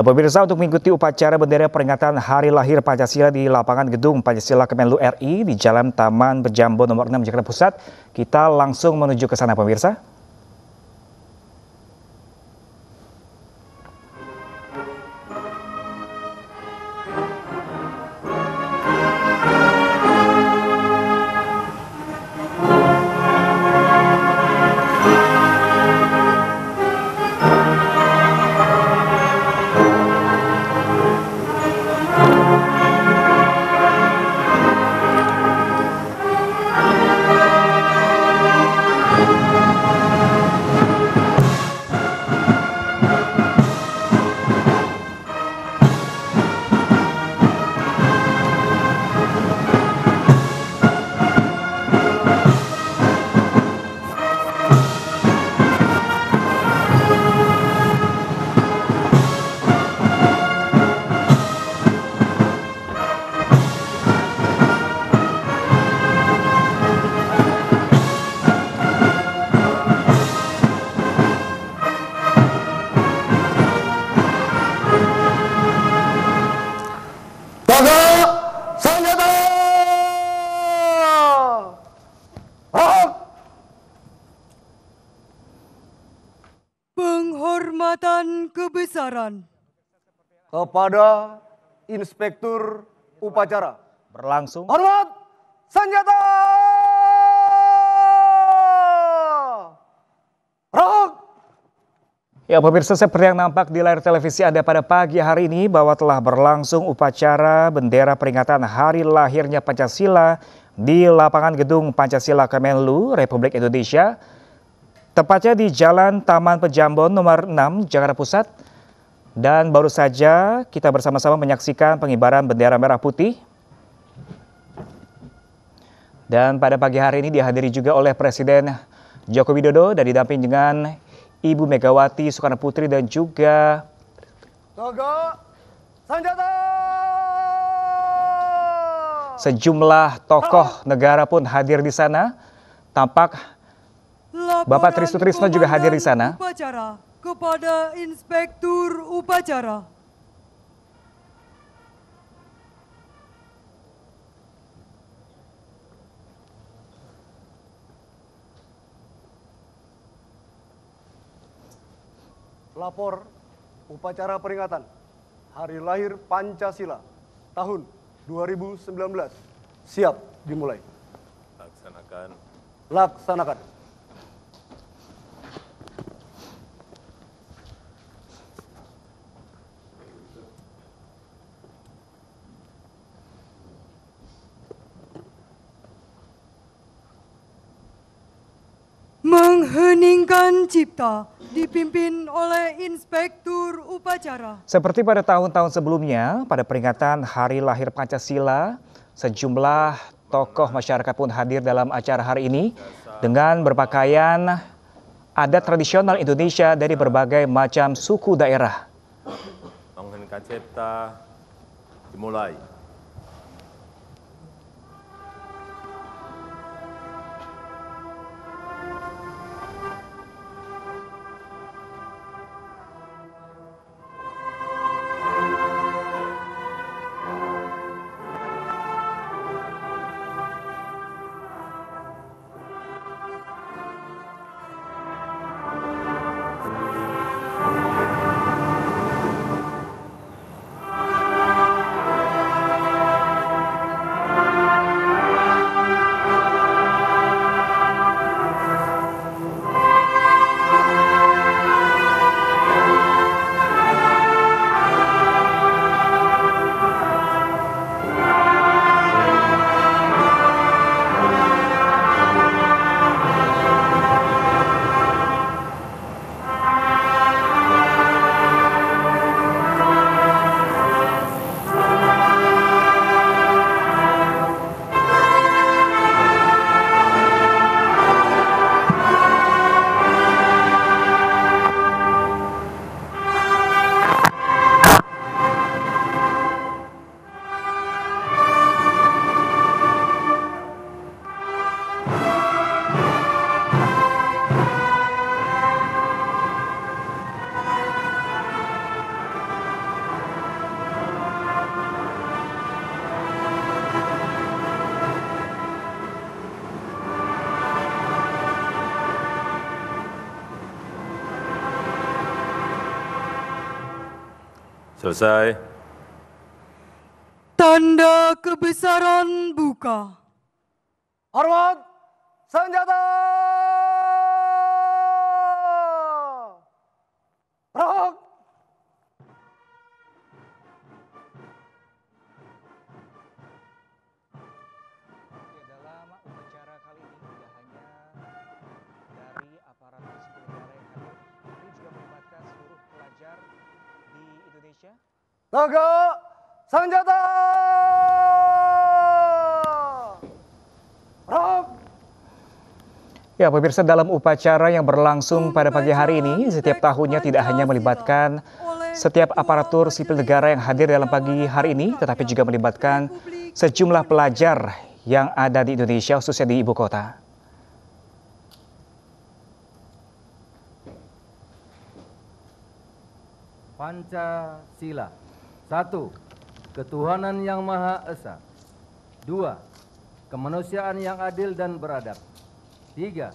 Dan ya, pemirsa untuk mengikuti upacara bendera peringatan Hari Lahir Pancasila di lapangan gedung Pancasila Kemenlu RI di Jalan Taman Berjambon nomor 6 Jakarta Pusat, kita langsung menuju ke sana pemirsa. kehormatan kebesaran kepada Inspektur Upacara. Berlangsung. Hormat senjata! Rock! Ya pemirsa seperti yang nampak di layar televisi Anda pada pagi hari ini bahwa telah berlangsung upacara bendera peringatan hari lahirnya Pancasila di lapangan gedung Pancasila Kemenlu Republik Indonesia tepatnya di Jalan Taman Pejambon nomor 6 Jakarta Pusat. Dan baru saja kita bersama-sama menyaksikan pengibaran bendera merah putih. Dan pada pagi hari ini dihadiri juga oleh Presiden Joko Widodo dan didamping dengan Ibu Megawati Soekarno Putri dan juga Togo Sanjata. Sejumlah tokoh negara pun hadir di sana. Tampak Bapak Trisno Trisno juga hadir di sana. Upacara kepada Inspektur Upacara. Lapor upacara peringatan Hari Lahir Pancasila tahun 2019 siap dimulai. Laksanakan. Laksanakan. mengheningkan cipta dipimpin oleh Inspektur Upacara. Seperti pada tahun-tahun sebelumnya, pada peringatan Hari Lahir Pancasila, sejumlah tokoh masyarakat pun hadir dalam acara hari ini dengan berpakaian adat tradisional Indonesia dari berbagai macam suku daerah. Mengheningkan cipta dimulai. Selesai. Tanda kebesaran buka. Hormat senjata! Indonesia. Logo Sanjata. Rob. Ya, pemirsa dalam upacara yang berlangsung pada pagi hari ini, setiap tahunnya tidak hanya melibatkan setiap aparatur sipil negara yang hadir dalam pagi hari ini, tetapi juga melibatkan sejumlah pelajar yang ada di Indonesia, khususnya di ibu kota. Pancasila. Satu, ketuhanan yang Maha Esa. Dua, kemanusiaan yang adil dan beradab. Tiga,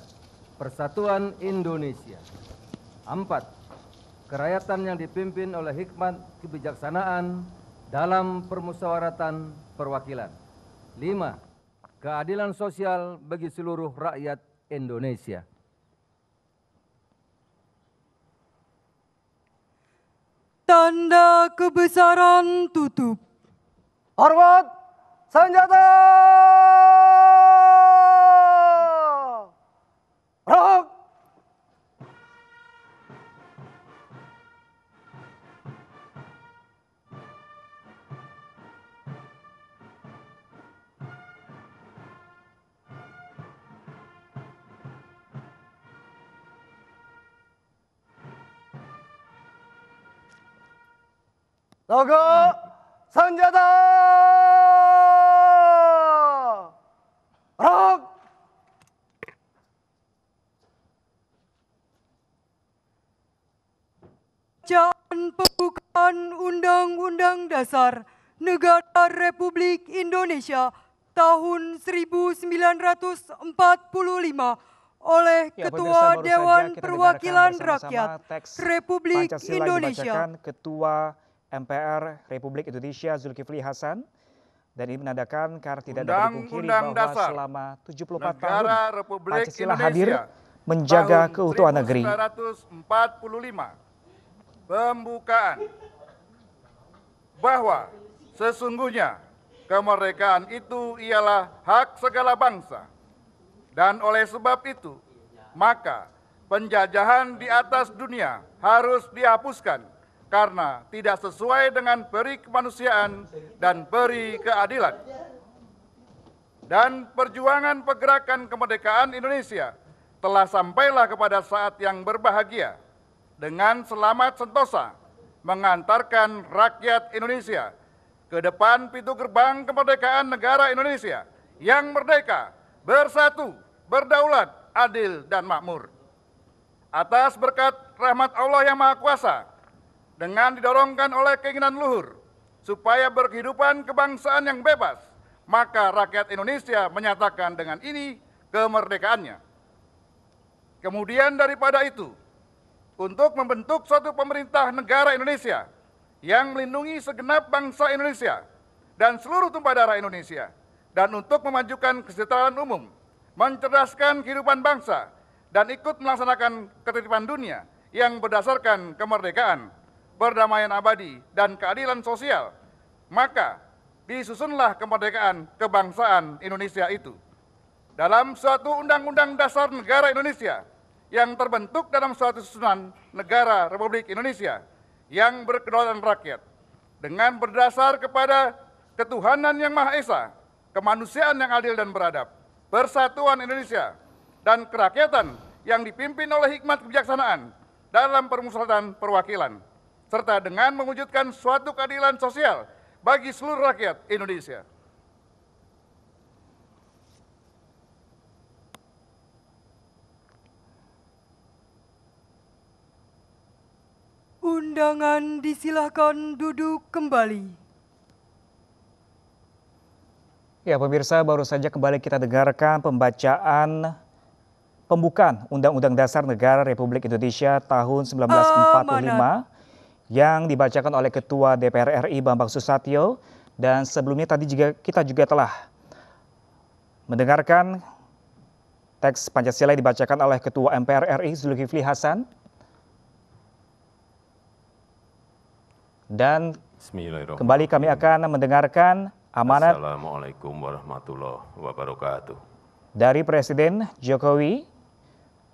persatuan Indonesia. Empat, Kerakyatan yang dipimpin oleh hikmat kebijaksanaan dalam permusyawaratan perwakilan. Lima, keadilan sosial bagi seluruh rakyat Indonesia. tanda kebesaran tutup. Hormat senjata! rok. 너그 선자다 락 pembukaan Undang-Undang Dasar Negara Republik Indonesia tahun 1945 oleh ya, Ketua Dewan Perwakilan Rakyat Republik Pancasila Indonesia. MPR Republik Indonesia Zulkifli Hasan dan ini menandakan karena tidak dapat dipungkiri bahwa dasar selama 74 tahun Republik Pancasila Indonesia, hadir menjaga keutuhan negeri. 1945 pembukaan bahwa sesungguhnya kemerdekaan itu ialah hak segala bangsa dan oleh sebab itu maka penjajahan di atas dunia harus dihapuskan karena tidak sesuai dengan peri kemanusiaan dan peri keadilan. Dan perjuangan pergerakan kemerdekaan Indonesia telah sampailah kepada saat yang berbahagia dengan selamat sentosa mengantarkan rakyat Indonesia ke depan pintu gerbang kemerdekaan negara Indonesia yang merdeka, bersatu, berdaulat, adil, dan makmur. Atas berkat rahmat Allah yang Maha Kuasa, dengan didorongkan oleh keinginan luhur supaya berkehidupan kebangsaan yang bebas, maka rakyat Indonesia menyatakan dengan ini kemerdekaannya. Kemudian daripada itu, untuk membentuk suatu pemerintah negara Indonesia yang melindungi segenap bangsa Indonesia dan seluruh tumpah darah Indonesia, dan untuk memajukan kesejahteraan umum, mencerdaskan kehidupan bangsa, dan ikut melaksanakan ketertiban dunia yang berdasarkan kemerdekaan perdamaian abadi, dan keadilan sosial, maka disusunlah kemerdekaan kebangsaan Indonesia itu. Dalam suatu Undang-Undang Dasar Negara Indonesia yang terbentuk dalam suatu susunan negara Republik Indonesia yang berkedaulatan rakyat dengan berdasar kepada ketuhanan yang Maha Esa, kemanusiaan yang adil dan beradab, persatuan Indonesia, dan kerakyatan yang dipimpin oleh hikmat kebijaksanaan dalam permusyawaratan perwakilan serta dengan mewujudkan suatu keadilan sosial bagi seluruh rakyat Indonesia. Undangan disilahkan duduk kembali. Ya pemirsa baru saja kembali kita dengarkan pembacaan pembukaan Undang-Undang Dasar Negara Republik Indonesia tahun 1945 Amanat yang dibacakan oleh Ketua DPR RI Bambang Susatyo dan sebelumnya tadi juga kita juga telah mendengarkan teks Pancasila yang dibacakan oleh Ketua MPR RI Zulkifli Hasan dan kembali kami akan mendengarkan amanat Assalamualaikum warahmatullahi wabarakatuh dari Presiden Jokowi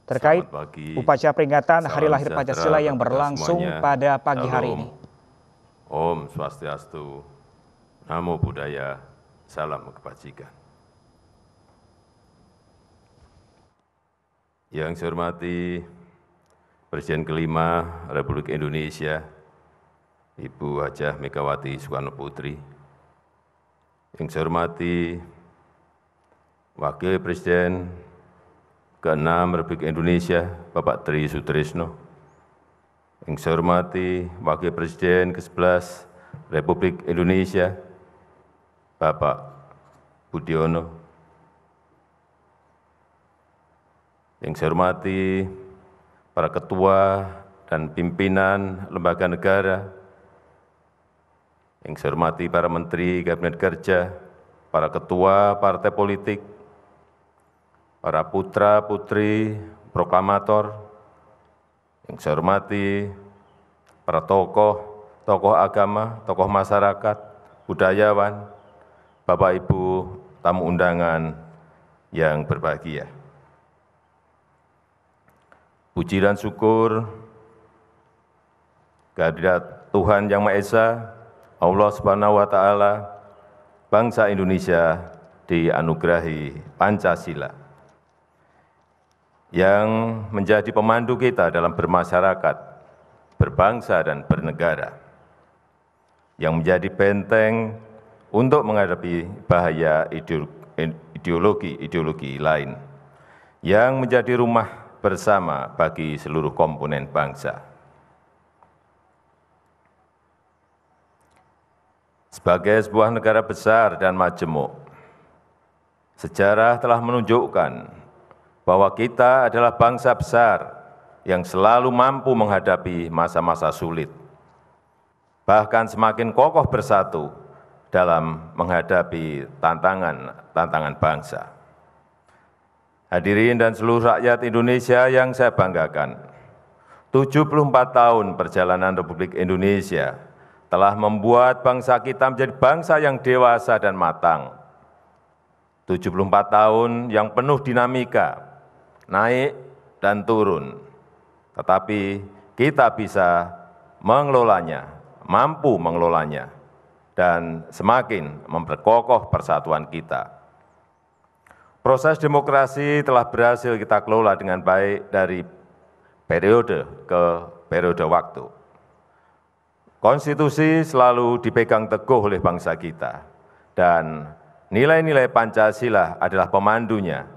terkait upacara peringatan Salam Hari Lahir Pancasila yang berlangsung semuanya. pada pagi Salam. hari ini. Om Swastiastu, Namo Buddhaya, Salam Kebajikan. Yang saya hormati Presiden kelima Republik Indonesia, Ibu Hajah Megawati Soekarno Putri. Yang saya hormati Wakil Presiden ke-6 Republik Indonesia, Bapak Tri Sutrisno, yang saya hormati Wakil Presiden ke-11 Republik Indonesia, Bapak Budiono, yang saya hormati para ketua dan pimpinan lembaga negara, yang saya hormati para menteri Kabinet Kerja, para ketua partai politik, para putra-putri proklamator, yang saya hormati para tokoh, tokoh agama, tokoh masyarakat, budayawan, Bapak Ibu tamu undangan yang berbahagia. Puji dan syukur kehadirat Tuhan Yang Maha Esa, Allah Subhanahu wa taala, bangsa Indonesia dianugerahi Pancasila yang menjadi pemandu kita dalam bermasyarakat, berbangsa, dan bernegara, yang menjadi benteng untuk menghadapi bahaya ideologi-ideologi lain, yang menjadi rumah bersama bagi seluruh komponen bangsa. Sebagai sebuah negara besar dan majemuk, sejarah telah menunjukkan bahwa kita adalah bangsa besar yang selalu mampu menghadapi masa-masa sulit, bahkan semakin kokoh bersatu dalam menghadapi tantangan-tantangan bangsa. Hadirin dan seluruh rakyat Indonesia yang saya banggakan, 74 tahun perjalanan Republik Indonesia telah membuat bangsa kita menjadi bangsa yang dewasa dan matang. 74 tahun yang penuh dinamika, naik dan turun, tetapi kita bisa mengelolanya, mampu mengelolanya, dan semakin memperkokoh persatuan kita. Proses demokrasi telah berhasil kita kelola dengan baik dari periode ke periode waktu. Konstitusi selalu dipegang teguh oleh bangsa kita, dan nilai-nilai Pancasila adalah pemandunya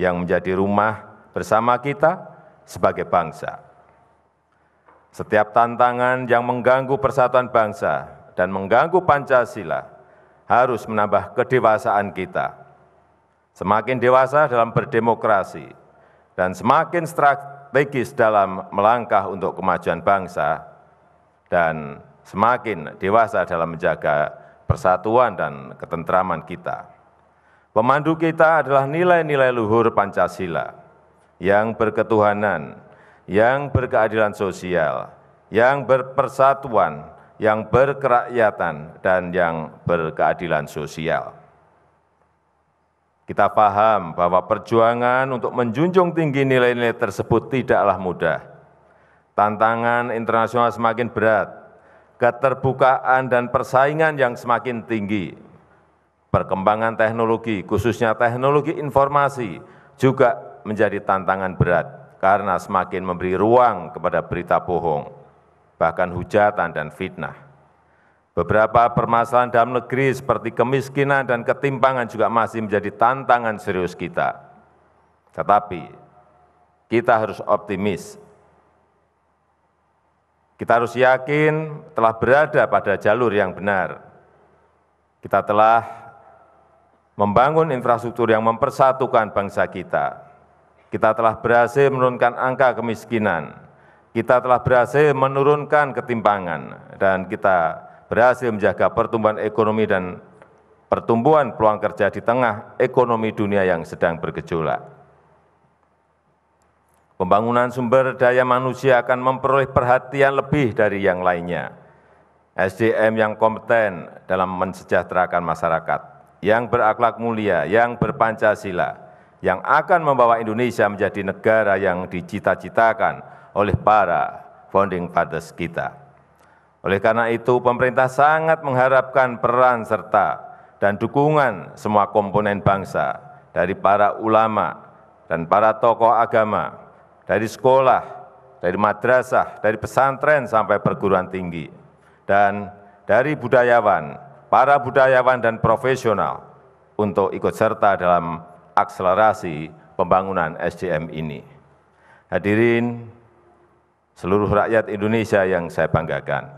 yang menjadi rumah bersama kita sebagai bangsa. Setiap tantangan yang mengganggu persatuan bangsa dan mengganggu Pancasila harus menambah kedewasaan kita. Semakin dewasa dalam berdemokrasi dan semakin strategis dalam melangkah untuk kemajuan bangsa dan semakin dewasa dalam menjaga persatuan dan ketentraman kita. Pemandu kita adalah nilai-nilai luhur Pancasila yang berketuhanan, yang berkeadilan sosial, yang berpersatuan, yang berkerakyatan, dan yang berkeadilan sosial. Kita paham bahwa perjuangan untuk menjunjung tinggi nilai-nilai tersebut tidaklah mudah. Tantangan internasional semakin berat, keterbukaan dan persaingan yang semakin tinggi, perkembangan teknologi, khususnya teknologi informasi, juga menjadi tantangan berat karena semakin memberi ruang kepada berita bohong, bahkan hujatan dan fitnah. Beberapa permasalahan dalam negeri seperti kemiskinan dan ketimpangan juga masih menjadi tantangan serius kita. Tetapi kita harus optimis. Kita harus yakin telah berada pada jalur yang benar. Kita telah membangun infrastruktur yang mempersatukan bangsa kita, kita telah berhasil menurunkan angka kemiskinan, kita telah berhasil menurunkan ketimpangan, dan kita berhasil menjaga pertumbuhan ekonomi dan pertumbuhan peluang kerja di tengah ekonomi dunia yang sedang bergejolak. Pembangunan sumber daya manusia akan memperoleh perhatian lebih dari yang lainnya. SDM yang kompeten dalam mensejahterakan masyarakat, yang berakhlak mulia, yang berpancasila, yang akan membawa Indonesia menjadi negara yang dicita-citakan oleh para founding fathers kita. Oleh karena itu, pemerintah sangat mengharapkan peran serta dan dukungan semua komponen bangsa dari para ulama dan para tokoh agama, dari sekolah, dari madrasah, dari pesantren sampai perguruan tinggi, dan dari budayawan, para budayawan dan profesional untuk ikut serta dalam akselerasi pembangunan SDM ini. Hadirin seluruh rakyat Indonesia yang saya banggakan,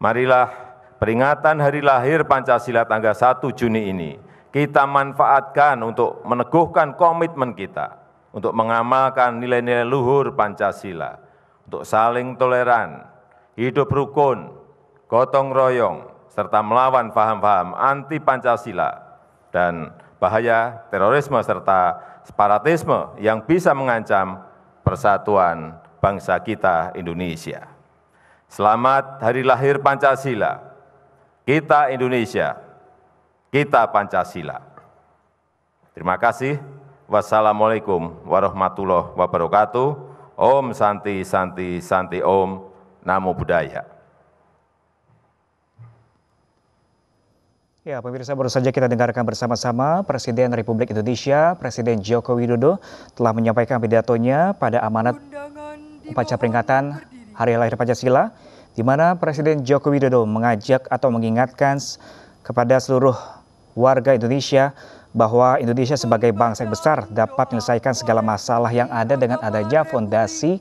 marilah peringatan hari lahir Pancasila tanggal 1 Juni ini kita manfaatkan untuk meneguhkan komitmen kita untuk mengamalkan nilai-nilai luhur Pancasila, untuk saling toleran, hidup rukun, gotong royong, serta melawan paham-paham anti Pancasila dan bahaya terorisme serta separatisme yang bisa mengancam persatuan bangsa kita Indonesia. Selamat hari lahir Pancasila. Kita Indonesia, kita Pancasila. Terima kasih. Wassalamualaikum warahmatullahi wabarakatuh. Om Santi Santi Santi Om Namo Buddhaya. Ya, pemirsa baru saja kita dengarkan bersama-sama Presiden Republik Indonesia, Presiden Joko Widodo telah menyampaikan pidatonya pada amanat upacara peringatan Hari Lahir Pancasila di mana Presiden Joko Widodo mengajak atau mengingatkan kepada seluruh warga Indonesia bahwa Indonesia sebagai bangsa yang besar dapat menyelesaikan segala masalah yang ada dengan adanya fondasi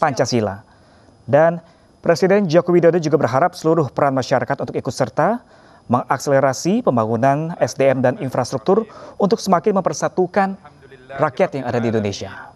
Pancasila. Dan Presiden Joko Widodo juga berharap seluruh peran masyarakat untuk ikut serta mengakselerasi pembangunan SDM dan infrastruktur untuk semakin mempersatukan rakyat yang ada di Indonesia.